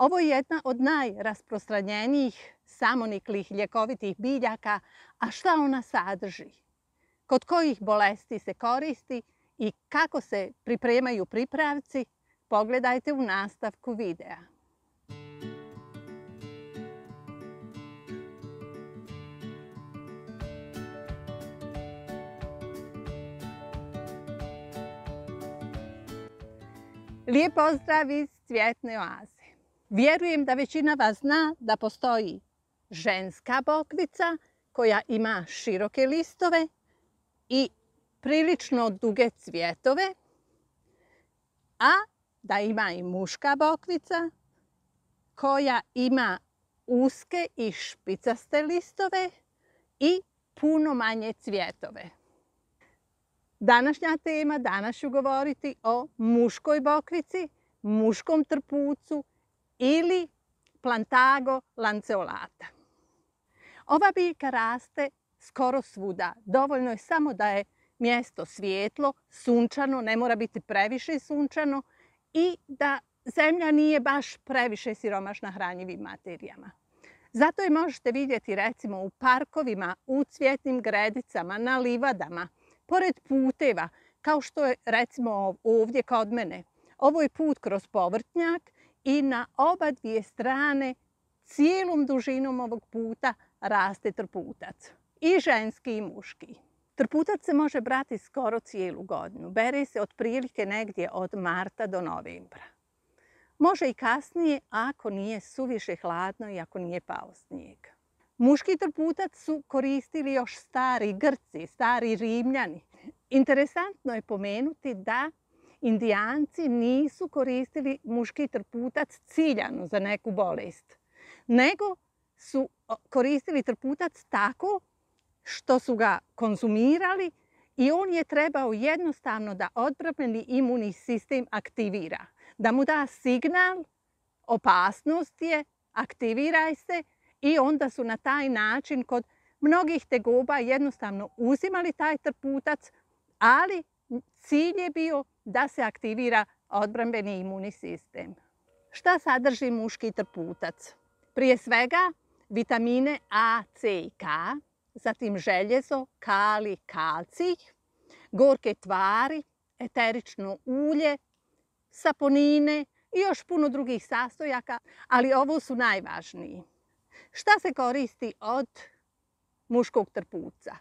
Ovo je jedna od najrasprostranjenijih samoniklih ljekovitih biljaka, a šta ona sadrži? Kod kojih bolesti se koristi i kako se pripremaju pripravci, pogledajte u nastavku videa. Lijep pozdrav iz Cvjetne oaze. Vjerujem da većina vas zna da postoji ženska bokvica koja ima široke listove i prilično duge cvjetove, a da ima i muška bokvica koja ima uske i špicaste listove i puno manje cvjetove. Današnja tema, danas ću govoriti o muškoj bokvici, muškom trpucu ili plantago lanceolata. Ova biljka raste skoro svuda. Dovoljno je samo da je mjesto svijetlo, sunčano, ne mora biti previše sunčano i da zemlja nije baš previše siromašna hranjivim materijama. Zato je možete vidjeti recimo u parkovima, u cvjetnim gredicama, na livadama, pored puteva, kao što je recimo ovdje kod mene. Ovo je put kroz povrtnjak i na oba dvije strane cijelom dužinom ovog puta raste trputac. I ženski i muški. Trputac se može brati skoro cijelu godinu. Bere se otprilike negdje od marta do novembra. Može i kasnije ako nije suviše hladno i ako nije pao snijeg. Muški trputac su koristili još stari Grci, stari Rimljani. Interesantno je pomenuti da indijanci nisu koristili muški trputac ciljano za neku bolest, nego su koristili trputac tako što su ga konzumirali i on je trebao jednostavno da odbrbeni imunni sistem aktivira. Da mu da signal, opasnost je, aktiviraj se i onda su na taj način kod mnogih tegoba jednostavno uzimali taj trputac, ali cilj je bio da se aktivira odbranbeni imunni sistem. Šta sadrži muški trputac? Prije svega vitamine A, C i K, zatim željezo, kali, kalcij, gorke tvari, eterično ulje, saponine i još puno drugih sastojaka, ali ovo su najvažniji. Šta se koristi od muškog trpuca?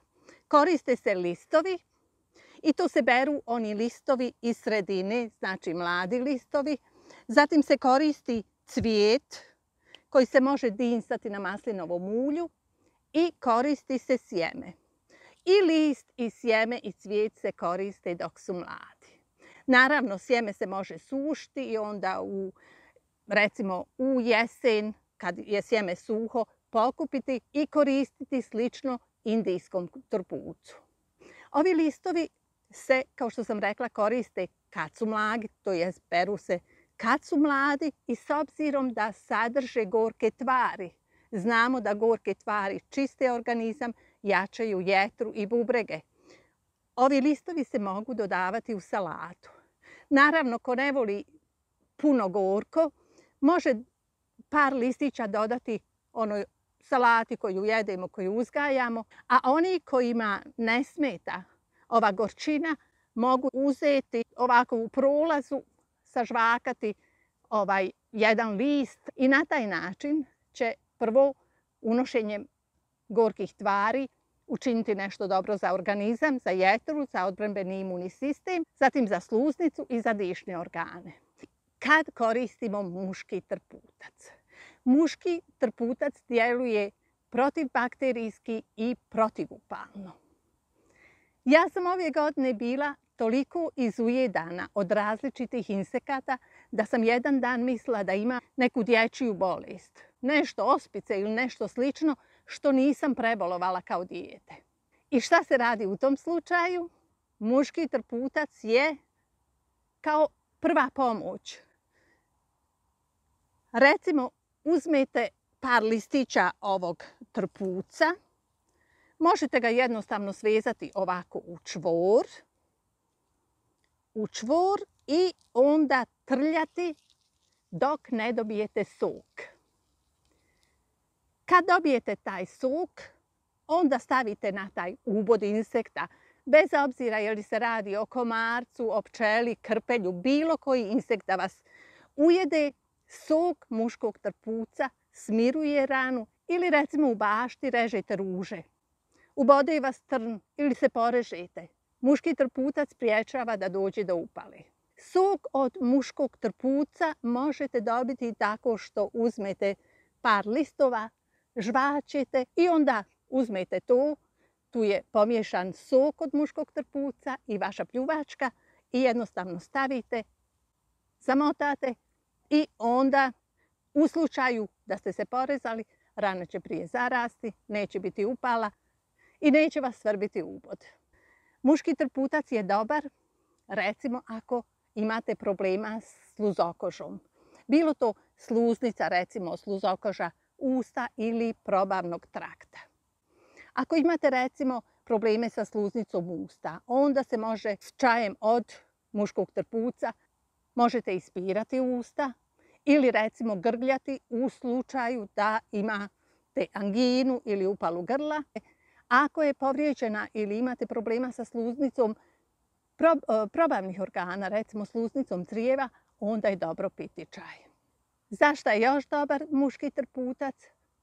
Koriste se listovi, i tu se beru oni listovi iz sredine, znači mladi listovi. Zatim se koristi cvijet koji se može dinsati na maslinovom ulju i koristi se sjeme. I list, i sjeme, i cvijet se koriste dok su mladi. Naravno, sjeme se može sušti i onda u, recimo, u jesen, kad je sjeme suho, pokupiti i koristiti slično indijskom trpucu. Ovi listovi se, kao što sam rekla, koriste kad su mlagi, to je peru se kad su mladi i s obzirom da sadrže gorke tvari. Znamo da gorke tvari čiste organizam, jačaju jetru i bubrege. Ovi listovi se mogu dodavati u salatu. Naravno, ko ne voli puno gorko, može par listića dodati onoj salati koju jedemo, koju uzgajamo, a oni kojima ne smeta ova gorčina mogu uzeti ovako u prolazu, sažvakati ovaj jedan list i na taj način će prvo unošenjem gorkih tvari učiniti nešto dobro za organizam, za jetru, za odbrembeni imunni sistem, zatim za sluznicu i za dišne organe. Kad koristimo muški trputac? Muški trputac djeluje protivbakterijski i protivupalno. Ja sam ove godine bila toliko izujedana od različitih insekata da sam jedan dan mislila da ima neku dječju bolest. Nešto ospice ili nešto slično što nisam prebolovala kao dijete. I šta se radi u tom slučaju? Muški trputac je kao prva pomoć. Recimo, uzmete par listića ovog trpuca, Možete ga jednostavno svezati ovako u čvor. U čvor i onda trljati dok ne dobijete sok. Kad dobijete taj sok, onda stavite na taj ubod insekta. Bez obzira je li se radi o komarcu, o pčeli, krpelju, bilo koji insekt da vas ujede, sok muškog trpuca smiruje ranu ili recimo u bašti režete ruže ubode vas trn ili se porežete. Muški trputac priječava da dođe do upale. Sok od muškog trpuca možete dobiti tako što uzmete par listova, žvačete i onda uzmete to. Tu je pomješan sok od muškog trpuca i vaša pljuvačka i jednostavno stavite, zamotate i onda u slučaju da ste se porezali, rana će prije zarasti, neće biti upala i neće vas svrbiti ubod. Muški trputac je dobar, recimo ako imate problema s sluzokožom. Bilo to sluznica, recimo sluzokoža usta ili probavnog trakta. Ako imate recimo probleme sa sluznicom usta, onda se može s čajem od muškog trpuca možete ispirati usta ili recimo grgljati u slučaju da imate anginu ili upalu grla. Ako je povrijeđena ili imate problema sa sluznicom e, probavnih organa, recimo sluznicom crijeva, onda je dobro piti čaj. Zašto je još dobar muški trputac?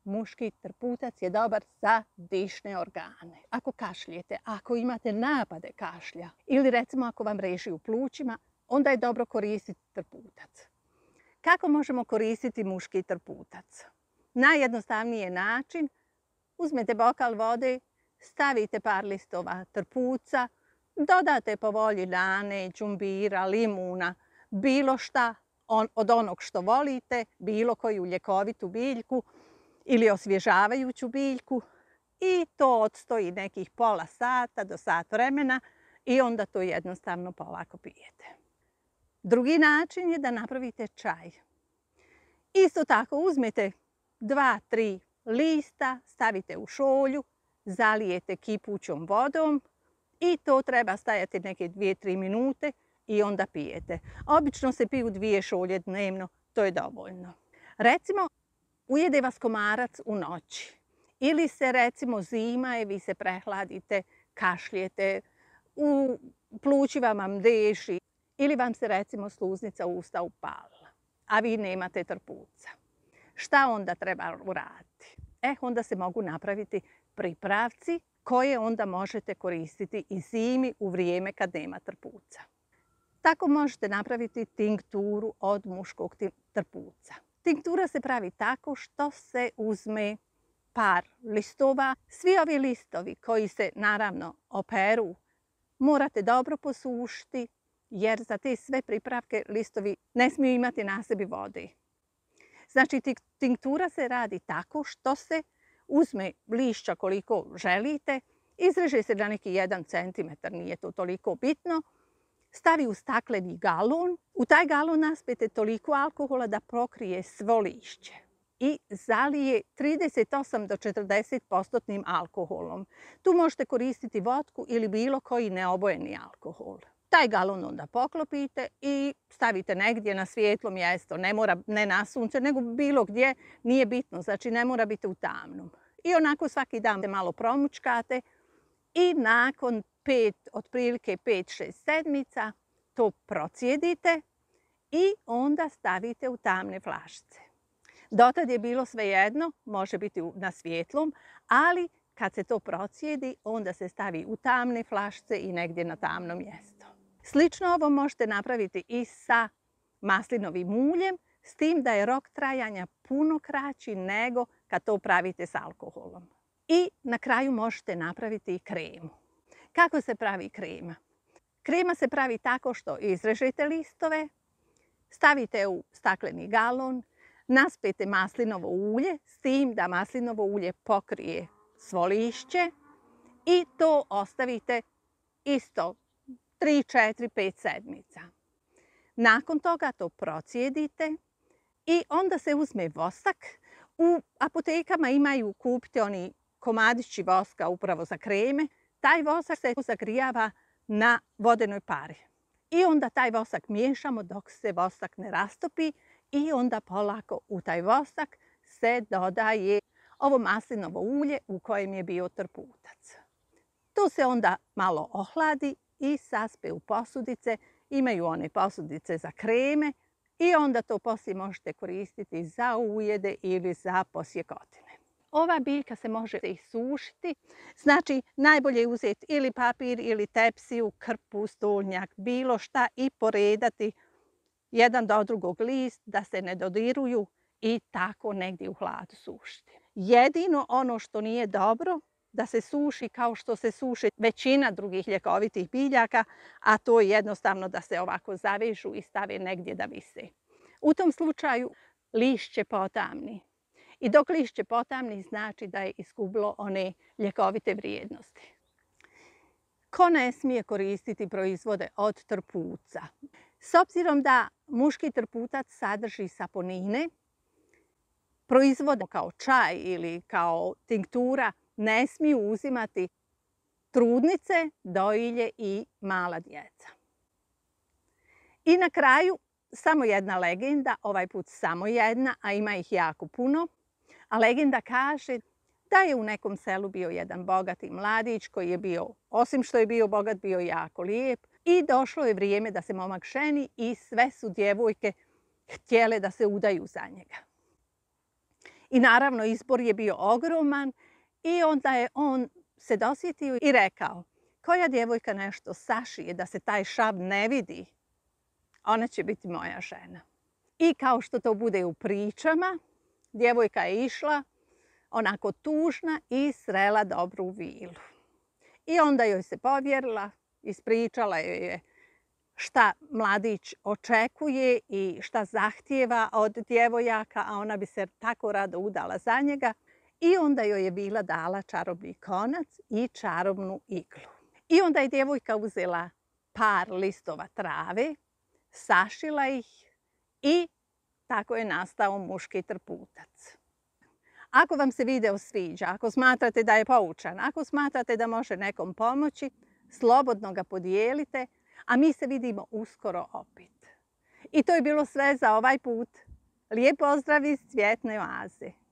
Muški trputac je dobar za dišne organe. Ako kašljete, ako imate napade kašlja ili recimo ako vam reši u plućima, onda je dobro koristiti trputac. Kako možemo koristiti muški trputac? Najjednostavniji je način, uzmete bokal vode, stavite par listova trpuca, dodate po volji dane, džumbira, limuna, bilo šta od onog što volite, bilo koju ljekovitu biljku ili osvježavajuću biljku i to odstoji nekih pola sata do sat vremena i onda to jednostavno polako pijete. Drugi način je da napravite čaj. Isto tako uzmete dva, tri lista, stavite u šolju, zalijete kipućom vodom i to treba stajati neke dvije, 3 minute i onda pijete. Obično se piju dvije šolje dnevno, to je dovoljno. Recimo, ujede vas komarac u noći ili se recimo zima i vi se prehladite, kašljete, u plućima vam deši ili vam se recimo sluznica usta upalila, a vi nemate trpuca. Šta onda treba uraditi? Eh, onda se mogu napraviti pripravci koje onda možete koristiti i zimi u vrijeme kad nema trpuca. Tako možete napraviti tinkturu od muškog trpuca. Tinktura se pravi tako što se uzme par listova. Svi ovi listovi koji se naravno operu morate dobro posušiti jer za te sve pripravke listovi ne smiju imati na sebi vode. Znači tinktura se radi tako što se uzme lišća koliko želite, izreže se da neki 1 cm, nije to toliko bitno, stavi u stakleni galon, u taj galon naspete toliko alkohola da prokrije svo lišće i zalije 38 do 40 postotnim alkoholom. Tu možete koristiti vodku ili bilo koji neobojeni alkohol. Taj galon onda poklopite i stavite negdje na svijetlo mjesto, ne ne na sunce, nego bilo gdje, nije bitno, znači ne mora biti u tamnom. I onako svaki dan se malo promučkate i nakon pet, otprilike 5-6 sedmica to procijedite i onda stavite u tamne flašice. Dotad je bilo sve jedno, može biti na svjetlom, ali kad se to procijedi, onda se stavi u tamne flašice i negdje na tamno mjesto. Slično ovo možete napraviti i sa maslinovim uljem, s tim da je rok trajanja puno kraći nego kad to pravite s alkoholom. I na kraju možete napraviti i kremu. Kako se pravi krema? Krema se pravi tako što izrežete listove, stavite u stakleni galon, naspete maslinovo ulje s tim da maslinovo ulje pokrije svo lišće i to ostavite isto 3, 4, 5 sedmica. Nakon toga to procijedite i onda se uzme vosak u apotekama imaju kupiti oni komadići voska upravo za kreme. Taj vosak se zagrijava na vodenoj pari. I onda taj vosak miješamo dok se vosak ne rastopi i onda polako u taj vosak se dodaje ovo maslinovo ulje u kojem je bio trputac. To se onda malo ohladi i saspe u posudice. Imaju one posudice za kreme i onda to poslije možete koristiti za ujede ili za posjekotine. Ova biljka se može sušiti. znači najbolje je uzeti ili papir ili tepsiju, krpu, stolnjak, bilo šta i poredati jedan do drugog list da se ne dodiruju i tako negdje u hladu sušiti. Jedino ono što nije dobro da se suši kao što se suši većina drugih ljekovitih biljaka, a to je jednostavno da se ovako zavežu i stave negdje da vise. U tom slučaju lišće potamni. I dok lišće potamni znači da je iskublo one ljekovite vrijednosti. Ko ne smije koristiti proizvode od trpuca? S obzirom da muški trputac sadrži saponine, proizvode kao čaj ili kao tinktura ne smiju uzimati trudnice, dojilje i mala djeca. I na kraju samo jedna legenda, ovaj put samo jedna, a ima ih jako puno. A legenda kaže da je u nekom selu bio jedan bogati mladić koji je bio, osim što je bio bogat, bio jako lijep. I došlo je vrijeme da se momak šeni i sve su djevojke htjele da se udaju za njega. I naravno izbor je bio ogroman i onda je on se dosjetio i rekao, koja djevojka nešto sašije da se taj šab ne vidi, ona će biti moja žena. I kao što to bude u pričama, djevojka je išla onako tužna i srela dobru vilu. I onda joj se povjerila, ispričala joj je šta mladić očekuje i šta zahtijeva od djevojaka, a ona bi se tako rado udala za njega. I onda joj je bila dala čarobni konac i čarobnu iglu. I onda je djevojka uzela par listova trave, sašila ih i tako je nastao muški trputac. Ako vam se video sviđa, ako smatrate da je poučan, ako smatrate da može nekom pomoći, slobodno ga podijelite, a mi se vidimo uskoro opet. I to je bilo sve za ovaj put. Lijep pozdrav iz Cvjetne oaze.